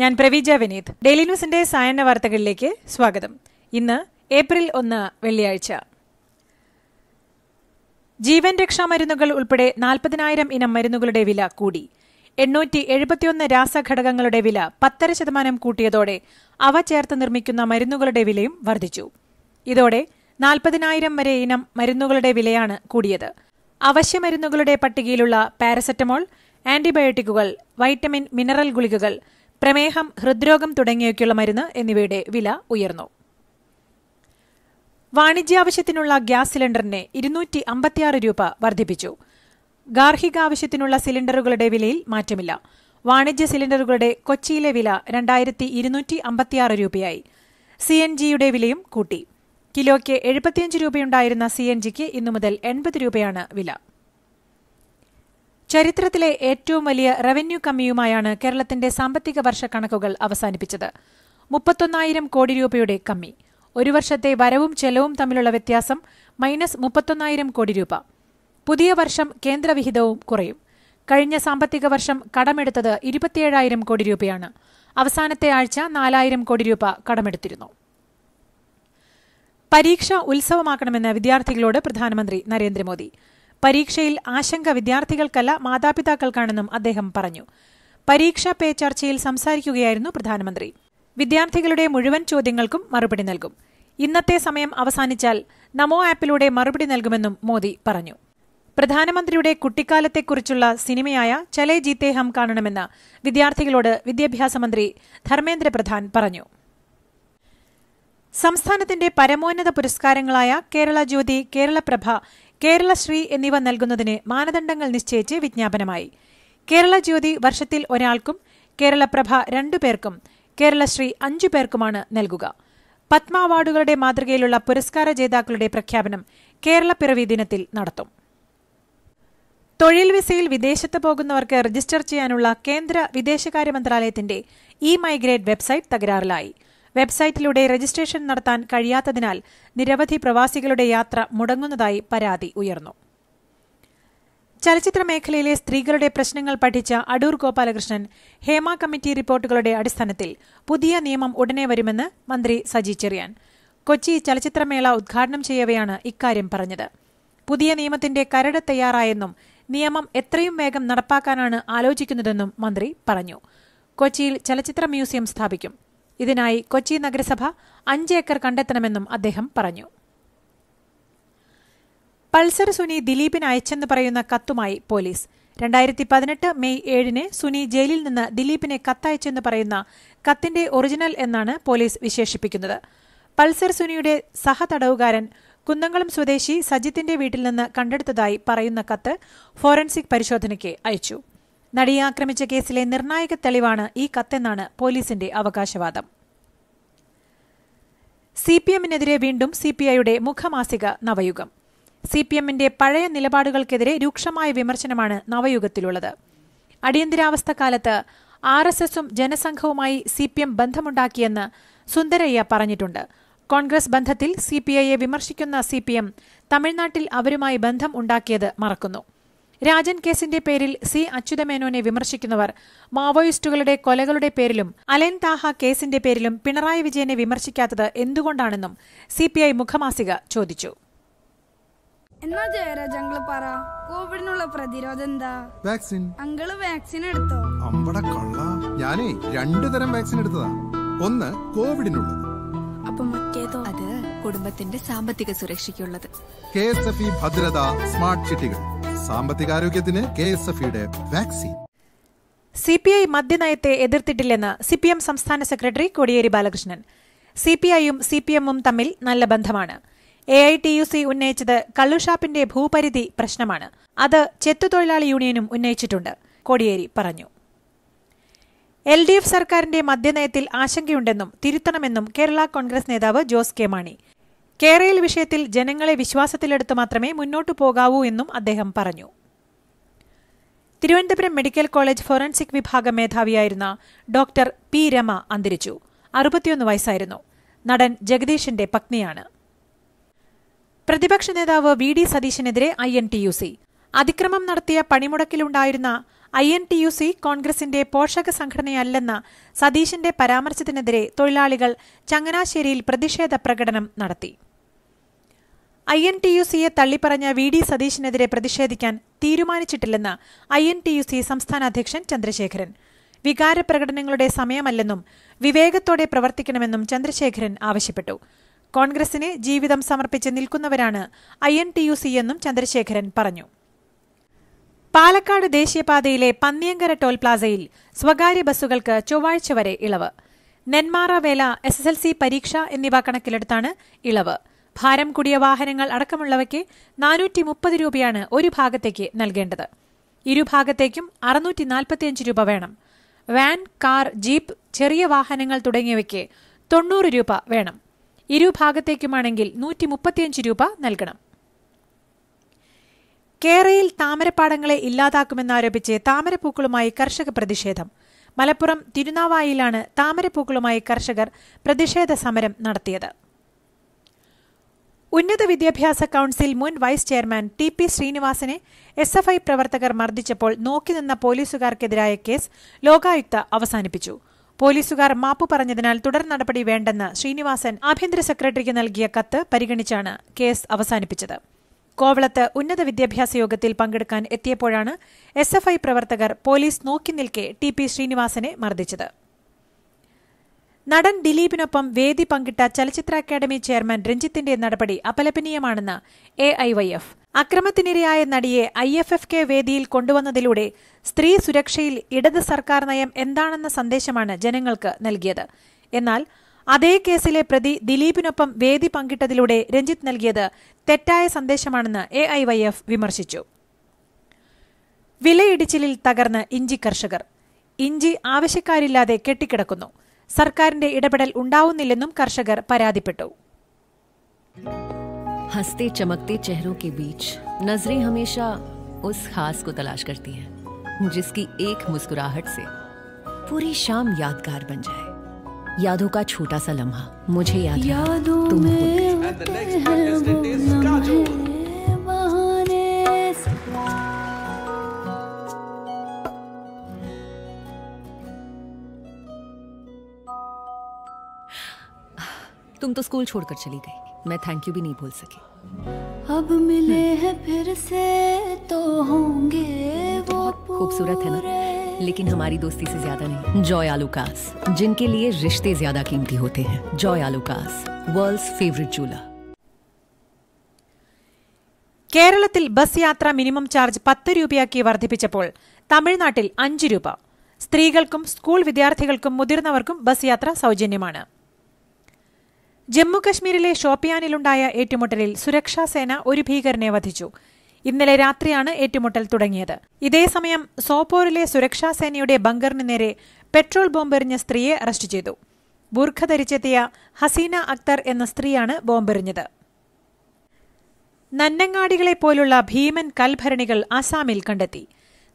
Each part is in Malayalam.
ഞാൻ പ്രവീജ വിനീത് ഡെയിലി ന്യൂസിന്റെ സായന്ന വാർത്തകളിലേക്ക് സ്വാഗതം ഇന്ന് ഏപ്രിൽ ഒന്ന് വെള്ളിയാഴ്ച ജീവൻ രക്ഷാ മരുന്നുകൾ ഉൾപ്പെടെ നാൽപ്പതിനായിരം ഇനം മരുന്നുകളുടെ വില കൂടി എണ്ണൂറ്റി എഴുപത്തിയൊന്ന് രാസഘടകങ്ങളുടെ വില പത്തര ശതമാനം കൂട്ടിയതോടെ അവ ചേർത്ത് നിർമ്മിക്കുന്ന മരുന്നുകളുടെ വിലയും വർദ്ധിച്ചു ഇതോടെ നാൽപ്പതിനായിരം വരെ ഇനം മരുന്നുകളുടെ വിലയാണ് കൂടിയത് മരുന്നുകളുടെ പട്ടികയിലുള്ള പാരസെറ്റമോൾ ആന്റിബയോട്ടിക്കുകൾ വൈറ്റമിൻ മിനറൽ ഗുളികകൾ പ്രമേഹം ഹൃദ്രോഗം തുടങ്ങിയൊക്കെയുള്ള മരുന്ന് എന്നിവയുടെ വില ഉയർന്നു വാണിജ്യാവശ്യത്തിനുള്ള ഗ്യാസ് സിലിണ്ടറിനെ ഇരുന്നൂറ്റി അമ്പത്തിയാറ് രൂപ വർദ്ധിപ്പിച്ചു ഗാർഹികാവശ്യത്തിനുള്ള സിലിണ്ടറുകളുടെ വിലയിൽ മാറ്റമില്ല വാണിജ്യ സിലിണ്ടറുകളുടെ കൊച്ചിയിലെ വില രണ്ടായിരത്തി ഇരുന്നൂറ്റി അമ്പത്തിയാറ് രൂപയായി സി എൻ ജിയുടെ വിലയും കൂട്ടി കിലോയ്ക്ക് എഴുപത്തിയഞ്ച് രൂപയുണ്ടായിരുന്ന സി എൻ ജിക്ക് ഇന്നു മുതൽ എൺപത് രൂപയാണ് വില ചരിത്രത്തിലെ ഏറ്റവും വലിയ റവന്യൂ കമ്മിയുമായാണ് കേരളത്തിന്റെ സാമ്പത്തിക വർഷ കണക്കുകൾ അവസാനിപ്പിച്ചത് മുപ്പത്തൊന്നായിരം കോടി രൂപയുടെ കമ്മി ഒരു വർഷത്തെ വരവും ചെലവും തമ്മിലുള്ള വ്യത്യാസം മൈനസ് മുപ്പത്തൊന്നായിരം കോടി രൂപ പുതിയ വർഷം കേന്ദ്രവിഹിതവും കുറയും കഴിഞ്ഞ സാമ്പത്തിക വർഷം കടമെടുത്തത് ഇരുപത്തിയേഴായിരം കോടി രൂപയാണ് അവസാനത്തെ ആഴ്ച നാലായിരം കോടി രൂപ കടമെടുത്തിരുന്നു പരീക്ഷ ഉത്സവമാക്കണമെന്ന് വിദ്യാർത്ഥികളോട് പ്രധാനമന്ത്രി നരേന്ദ്രമോദി പരീക്ഷയിൽ ആശങ്ക വിദ്യാർത്ഥികൾക്കല്ല മാതാപിതാക്കൾക്കാണെന്നും അദ്ദേഹം പറഞ്ഞു പരീക്ഷാ പേ ചർച്ചയിൽ സംസാരിക്കുകയായിരുന്നു പ്രധാനമന്ത്രി വിദ്യാർത്ഥികളുടെ മുഴുവൻ ചോദ്യങ്ങൾക്കും മറുപടി നൽകും ഇന്നത്തെ സമയം അവസാനിച്ചാൽ നമോ ആപ്പിലൂടെ മറുപടി നൽകുമെന്നും മോദി പറഞ്ഞു പ്രധാനമന്ത്രിയുടെ കുട്ടിക്കാലത്തെക്കുറിച്ചുള്ള സിനിമയായ ചലേ ജീത്തെ ഹം കാണണമെന്ന് വിദ്യാർത്ഥികളോട് വിദ്യാഭ്യാസ മന്ത്രി ധർമ്മേന്ദ്ര പ്രധാൻ പറഞ്ഞു സംസ്ഥാനത്തിന്റെ പരമോന്നത പുരസ്കാരങ്ങളായ കേരള ജ്യോതി കേരളപ്രഭ കേരളശ്രീ എന്നിവ നൽകുന്നതിന് മാനദണ്ഡങ്ങൾ നിശ്ചയിച്ച് വിജ്ഞാപനമായി കേരള ജ്യോതി വർഷത്തിൽ ഒരാൾക്കും കേരളപ്രഭ രണ്ടു പേർക്കും കേരളശ്രീ അഞ്ചു പേർക്കുമാണ് നൽകുക പത്മ അവാർഡുകളുടെ മാതൃകയിലുള്ള പുരസ്കാര ജേതാക്കളുടെ പ്രഖ്യാപനം കേരള പിറവി ദിനത്തിൽ നടത്തും തൊഴിൽ വിസയിൽ വിദേശത്ത് പോകുന്നവർക്ക് രജിസ്റ്റർ ചെയ്യാനുള്ള കേന്ദ്ര വിദേശകാര്യ മന്ത്രാലയത്തിന്റെ ഇ മൈഗ്രേറ്റ് വെബ്സൈറ്റ് തകരാറിലായി വെബ്സൈറ്റിലൂടെ രജിസ്ട്രേഷൻ നടത്താൻ കഴിയാത്തതിനാൽ നിരവധി പ്രവാസികളുടെ യാത്ര മുടങ്ങുന്നതായി പരാതി ഉയർന്നു ചലച്ചിത്ര മേഖലയിലെ സ്ത്രീകളുടെ പ്രശ്നങ്ങൾ പഠിച്ച അടൂർ ഗോപാലകൃഷ്ണൻ ഹേമ കമ്മിറ്റി റിപ്പോർട്ടുകളുടെ അടിസ്ഥാനത്തിൽ പുതിയ നിയമം ഉടനെ വരുമെന്ന് മന്ത്രി സജി ചെറിയാൻ കൊച്ചി ചലച്ചിത്രമേള ഉദ്ഘാടനം ചെയ്യവെയാണ് ഇക്കാര്യം പറഞ്ഞത് പുതിയ നിയമത്തിന്റെ കരട് തയ്യാറായെന്നും നിയമം എത്രയും വേഗം നടപ്പാക്കാനാണ് ആലോചിക്കുന്നതെന്നും മന്ത്രി പറഞ്ഞു കൊച്ചിയിൽ ചലച്ചിത്ര മ്യൂസിയം സ്ഥാപിക്കും ഇതിനായി കൊച്ചി നഗരസഭ അഞ്ച് ഏക്കർ കണ്ടെത്തണമെന്നും അദ്ദേഹം പറഞ്ഞു പൾസർ സുനി ദിലീപിന് അയച്ചെന്ന് പറയുന്ന കത്തുമായി പോലീസ് രണ്ടായിരത്തി പതിനെട്ട് മെയ് ഏഴിന് സുനി ജയിലിൽ നിന്ന് ദിലീപിനെ കത്തയച്ചെന്ന് പറയുന്ന കത്തിന്റെ ഒറിജിനൽ എന്നാണ് പോലീസ് വിശേഷിപ്പിക്കുന്നത് പൾസർ സുനിയുടെ സഹതടവുകാരൻ കുന്നംകുളം സ്വദേശി സജിത്തിന്റെ വീട്ടിൽ നിന്ന് കണ്ടെടുത്തതായി പറയുന്ന കത്ത് ഫോറൻസിക് പരിശോധനയ്ക്ക് അയച്ചു നടിയെ ആക്രമിച്ച കേസിലെ നിർണായക തെളിവാണ് ഈ കത്തെന്നാണ് പോലീസിന്റെ അവകാശവാദം സി പി എമ്മിനെതിരെ വീണ്ടും സി പി ഐയുടെ മുഖമാസിക നവയുഗം സി പി എമ്മിന്റെ പഴയ നിലപാടുകൾക്കെതിരെ രൂക്ഷമായ വിമർശനമാണ് നവയുഗത്തിലുള്ളത് അടിയന്തരാവസ്ഥ കാലത്ത് ആർ എസ് എസും ജനസംഘവുമായി സി പി എം ബന്ധമുണ്ടാക്കിയെന്ന് സുന്ദരയ്യ പറഞ്ഞിട്ടുണ്ട് കോൺഗ്രസ് ബന്ധത്തിൽ സി പി ഐയെ വിമർശിക്കുന്ന സി പി എം തമിഴ്നാട്ടിൽ അവരുമായി ബന്ധം ഉണ്ടാക്കിയത് മറക്കുന്നു രാജൻ കേസിന്റെ പേരിൽ സി അച്യുതമേനോനെ വിമർശിക്കുന്നവർ മാവോയിസ്റ്റുകളുടെ കൊലകളുടെ പേരിലും അലൻ താഹ കേസിന്റെ പേരിലും പിണറായി വിജയനെ വിമർശിക്കാത്തത് എന്തുകൊണ്ടാണെന്നും സിപിഐ മുഖമാസിക ചോദിച്ചു എന്നാ ജയരാജ് അങ്കിള് പറ കോവിഡിനുള്ള പ്രതിരോധം എന്താ വാക്സിൻ അങ്കിള് വാക്സിൻ എടുത്തോ അമ്പട കള്ള ഞാനേ രണ്ടു തരം വാക്സിൻ എടുത്തതാ ഒന്ന് കോവിഡിനുള്ളത് അപ്പൊ മറ്റേതോ അത് കുടുംബത്തിന്റെ സാമ്പത്തിക സുരക്ഷയ്ക്കുള്ളത് കെ എസ് എഫ് ഭദ്രത സ്മാർട്ട് ചിട്ടികൾ സാമ്പത്തികാരോഗ്യത്തിന് K S F vaccine C P I മദ്യനയത്തെ എതിർത്തിട്ടില്ലെന്ന് സി പി എം സംസ്ഥാന secretary Kodiyeri Balakrishnan C P ഐയും സി പി എമ്മും തമ്മിൽ നല്ല ബന്ധമാണ് A I T U C ഉന്നയിച്ചത് കള്ളുഷാപ്പിന്റെ ഭൂപരിധി പ്രശ്നമാണ് അത് ചെത്തുതൊഴിലാളി യൂണിയനും ഉന്നയിച്ചിട്ടുണ്ട് കോടിയേരി പറഞ്ഞു എൽ ഡി എഫ് സർക്കാരിന്റെ മദ്യനയത്തിൽ ആശങ്കയുണ്ടെന്നും തിരുത്തണമെന്നും കേരള കോൺഗ്രസ് നേതാവ് ജോസ് കെ മാണി കേരയിൽ വിഷയത്തിൽ ജനങ്ങളെ വിശ്വാസത്തിലെടുത്ത് മാത്രമേ മുന്നോട്ടു പോകാവൂ എന്നും അദ്ദേഹം പറഞ്ഞു തിരുവനന്തപുരം മെഡിക്കൽ കോളേജ് ഫോറൻസിക് വിഭാഗം മേധാവിയായിരുന്ന ഡോക്ടർ പി രമ അന്തരിച്ചു അറുപത്തിയൊന്ന് വയസ്സായിരുന്നു നടൻ ജഗദീഷിന്റെ പത്നിയാണ് പ്രതിപക്ഷ നേതാവ് വി ഡി സതീശനെതിരെ I N T U C അതിക്രമം നടത്തിയ പണിമുടക്കിലുണ്ടായിരുന്ന I N T U C കോൺഗ്രസിന്റെ പോഷക സംഘടനയല്ലെന്ന സതീശിന്റെ പരാമർശത്തിനെതിരെ തൊഴിലാളികൾ ചങ്ങനാശ്ശേരിയിൽ പ്രതിഷേധ പ്രകടനം നടത്തി ഐ എൻ ടി യു സിയെ തള്ളിപ്പറഞ്ഞ വി ഡി സതീശിനെതിരെ പ്രതിഷേധിക്കാൻ തീരുമാനിച്ചിട്ടില്ലെന്ന് I N T U C സംസ്ഥാന അധ്യക്ഷൻ ചന്ദ്രശേഖരൻ വികാരപ്രകടനങ്ങളുടെ സമയമല്ലെന്നും വിവേകത്തോടെ പ്രവർത്തിക്കണമെന്നും ചന്ദ്രശേഖരൻ ആവശ്യപ്പെട്ടു കോൺഗ്രസിനെ ജീവിതം സമർപ്പിച്ച് നിൽക്കുന്നവരാണ് I N T U C എന്നും ചന്ദ്രശേഖരൻ പറഞ്ഞു പാലക്കാട് ദേശീയപാതയിലെ പന്നിയങ്കര ടോൾ പ്ലാസയിൽ സ്വകാര്യ ബസ്സുകൾക്ക് ചൊവ്വാഴ്ച വരെ ഇളവ് നെന്മാറ വേല എസ് എസ് എൽ സി പരീക്ഷ എന്നിവ കണക്കിലെടുത്താണ് ഇളവ് ഭാരം കൂടിയ വാഹനങ്ങൾ അടക്കമുള്ളവയ്ക്ക് നാനൂറ്റി മുപ്പത് രൂപയാണ് ഒരു ഭാഗത്തേക്ക് നൽകേണ്ടത് ഇരുഭാഗത്തേക്കും അറുന്നൂറ്റി നാൽപ്പത്തിയഞ്ച് രൂപ വേണം വാൻ കാർ ജീപ്പ് ചെറിയ വാഹനങ്ങൾ തുടങ്ങിയവയ്ക്ക് തൊണ്ണൂറ് രൂപ വേണം ഇരുഭാഗത്തേക്കുമാണെങ്കിൽ നൂറ്റി മുപ്പത്തിയഞ്ച് രൂപ നൽകണം കേരയിൽ താമരപ്പാടങ്ങളെ ഇല്ലാതാക്കുമെന്നാരോപിച്ച് താമരപ്പൂക്കളുമായി കർഷക പ്രതിഷേധം മലപ്പുറം തിരുനാവായിലാണ് താമരപ്പൂക്കളുമായി കർഷകർ പ്രതിഷേധ സമരം നടത്തിയത് ഉന്നത വിദ്യാഭ്യാസ കൌൺസിൽ മുൻ വൈസ് ചെയർമാൻ ടി പി ശ്രീനിവാസനെ എസ് എഫ് ഐ പ്രവർത്തകർ മർദ്ദിച്ചപ്പോൾ നിന്ന പോലീസുകാർക്കെതിരായ കേസ് ലോകായുക്ത അവസാനിപ്പിച്ചു പോലീസുകാർ മാപ്പ് പറഞ്ഞതിനാൽ തുടർ നടപടി വേണ്ടെന്ന് ശ്രീനിവാസൻ ആഭ്യന്തര സെക്രട്ടറിക്ക് നൽകിയ കത്ത് പരിഗണിച്ചാണ് കേസ് അവസാനിപ്പിച്ചത് കോവളത്ത് ഉന്നത വിദ്യാഭ്യാസ യോഗത്തിൽ പങ്കെടുക്കാൻ എത്തിയപ്പോഴാണ് എസ് പ്രവർത്തകർ പോലീസ് നോക്കി നിൽക്കെ ടി പി ശ്രീനിവാസനെ മർദ്ദിച്ചത് നടൻ ദിലീപിനൊപ്പം വേദി പങ്കിട്ട ചലച്ചിത്ര അക്കാദമി ചെയർമാൻ രഞ്ജിത്തിന്റെ നടപടി അപലപനീയമാണെന്ന് എ ഐ വൈ എഫ് അക്രമത്തിനിരയായ നടിയെ ഐ എഫ് എഫ് കെ വേദിയിൽ കൊണ്ടുവന്നതിലൂടെ സ്ത്രീ സുരക്ഷയിൽ ഇടത് സർക്കാർ നയം എന്താണെന്ന സന്ദേശമാണ് ജനങ്ങൾക്ക് നൽകിയത് എന്നാൽ അതേ കേസിലെ പ്രതി ദിലീപിനൊപ്പം വേദി പങ്കിട്ടതിലൂടെ രഞ്ജിത്ത് നൽകിയത് തെറ്റായ സന്ദേശമാണെന്ന് എ ഐ വൈ എഫ് വിമർശിച്ചു വിലയിടിച്ചിലിൽ തകർന്ന് ഇഞ്ചി കർഷകർ ഇഞ്ചി ആവശ്യക്കാരില്ലാതെ കെട്ടിക്കിടക്കുന്നു सरकार ഇടപെടൽ ഉണ്ടാവുന്നില്ലെന്നും കർഷകർ പരാതിപ്പെട്ടു हंसते चमकते चेहरों के बीच नजरें हमेशा उस खास को तलाश करती हैं जिसकी एक मुस्कुराहट से पूरी शाम यादगार बन जाए यादों का छोटा सा लम्हा मुझे याद यादों में तुम तो स्कूल छोड़कर चली गई मैं थैंक यू भी नहीं बोल सकी अब मिले हैं फिर से तो होंगे वो खूबसूरत है ना लेकिन हमारी दोस्ती से ज्यादा नहीं जॉय आलूकास जिनके लिए रिश्ते ज्यादा कीमती होते हैं Joy Alukkas world favourite jeweller കേരളത്തിൽ ബസ് യാത്ര മിനിമം ചാർജ് പത്ത് രൂപയാക്കി വർദ്ധിപ്പിച്ചപ്പോൾ തമിഴ്നാട്ടിൽ അഞ്ച് രൂപ സ്ത്രീകൾക്കും സ്കൂൾ വിദ്യാർത്ഥികൾക്കും മുതിർന്നവർക്കും ബസ് യാത്ര സൗജന്യമാണ് ജമ്മുകശ്മീരിലെ ഷോപ്പിയാനിലുണ്ടായ ഏറ്റുമുട്ടലിൽ സുരക്ഷാ സേന ഒരു ഭീകരനെ വധിച്ചു ഇന്നലെ രാത്രിയാണ് ഏറ്റുമുട്ടൽ തുടങ്ങിയത് ഇതേസമയം സോപ്പോറിലെ സുരക്ഷാസേനയുടെ ബങ്കറിന് നേരെ പെട്രോൾ ബോംബെറിഞ്ഞ സ്ത്രീയെ അറസ്റ്റ് ചെയ്തു ബുർഖ ധരിച്ചെത്തിയ ഹസീന അക്തർ എന്ന സ്ത്രീയാണ് ബോംബെറിഞ്ഞത് നന്നങ്ങാടികളെ പോലുള്ള ഭീമൻ കൽഭരണികൾ അസാമിൽ കണ്ടെത്തി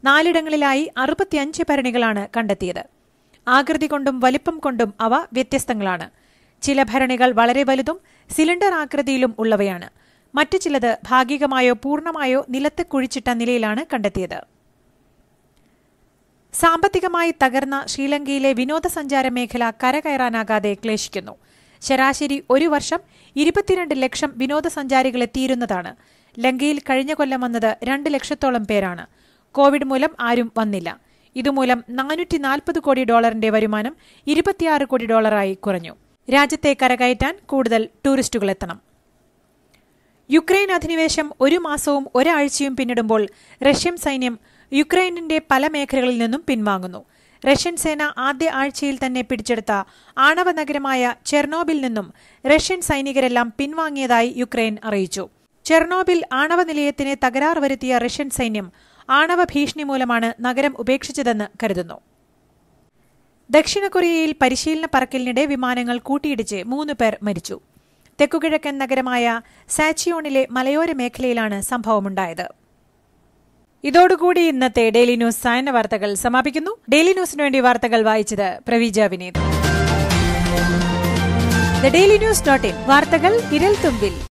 നാലിടങ്ങളിലായി അറുപത്തിയഞ്ച് ഭരണികളാണ് കണ്ടെത്തിയത് ആകൃതി കൊണ്ടും വലിപ്പം കൊണ്ടും അവ വ്യത്യസ്തങ്ങളാണ് ചില ഭരണികൾ വളരെ വലുതും സിലിണ്ടർ ആകൃതിയിലും ഉള്ളവയാണ് മറ്റു ചിലത് ഭാഗികമായോ പൂർണ്ണമായോ നിലത്ത് കുഴിച്ചിട്ട നിലയിലാണ് കണ്ടെത്തിയത് സാമ്പത്തികമായി തകർന്ന ശ്രീലങ്കയിലെ വിനോദസഞ്ചാര മേഖല കരകയറാനാകാതെ ക്ലേശിക്കുന്നു ശരാശരി ഒരു വർഷം ഇരുപത്തിരണ്ട് ലക്ഷം തീരുന്നതാണ് ലങ്കയിൽ കഴിഞ്ഞ കൊല്ലം വന്നത് രണ്ട് ലക്ഷത്തോളം പേരാണ് കോവിഡ് മൂലം ആരും വന്നില്ല ഇതുമൂലം നാനൂറ്റി നാൽപ്പത് കോടി ഡോളറിന്റെ വരുമാനം ഇരുപത്തിയാറ് കോടി ഡോളറായി കുറഞ്ഞു രാജ്യത്തെ കരകയറ്റാൻ കൂടുതൽ ടൂറിസ്റ്റുകൾ എത്തണം യുക്രൈൻ അധിനിവേശം ഒരു മാസവും ഒരാഴ്ചയും പിന്നിടുമ്പോൾ റഷ്യൻ സൈന്യം യുക്രൈനിന്റെ പല മേഖലകളിൽ നിന്നും പിൻവാങ്ങുന്നു റഷ്യൻ സേന ആദ്യ ആഴ്ചയിൽ തന്നെ പിടിച്ചെടുത്ത ആണവ നഗരമായ ചെർണോബിൽ നിന്നും റഷ്യൻ സൈനികരെല്ലാം പിൻവാങ്ങിയതായി യുക്രൈൻ അറിയിച്ചു ചെർണോബിൽ ആണവ നിലയത്തിന് തകരാർ വരുത്തിയ റഷ്യൻ സൈന്യം ആണവ ഭീഷണി മൂലമാണ് നഗരം ഉപേക്ഷിച്ചതെന്ന് കരുതുന്നു ദക്ഷിണ കൊറിയയിൽ പരിശീലന പറക്കലിനിടെ വിമാനങ്ങൾ കൂട്ടിയിടിച്ച് മൂന്ന് പേർ മരിച്ചു തെക്കുകിഴക്കൻ നഗരമായ സാച്ചിയോണിലെ മലയോര മേഖലയിലാണ് സംഭവമുണ്ടായത് ഇതോടുകൂടി ഇന്നത്തെ ഡെയിലി ന്യൂസ് സായന വാർത്തകൾ സമാപിക്കുന്നു ഡെയിലി ന്യൂസിന് വേണ്ടി വാർത്തകൾ വായിച്ചത് Praveeja Vineeth daily news dot in വാർത്തകൾ വിരൽ തുമ്പിൽ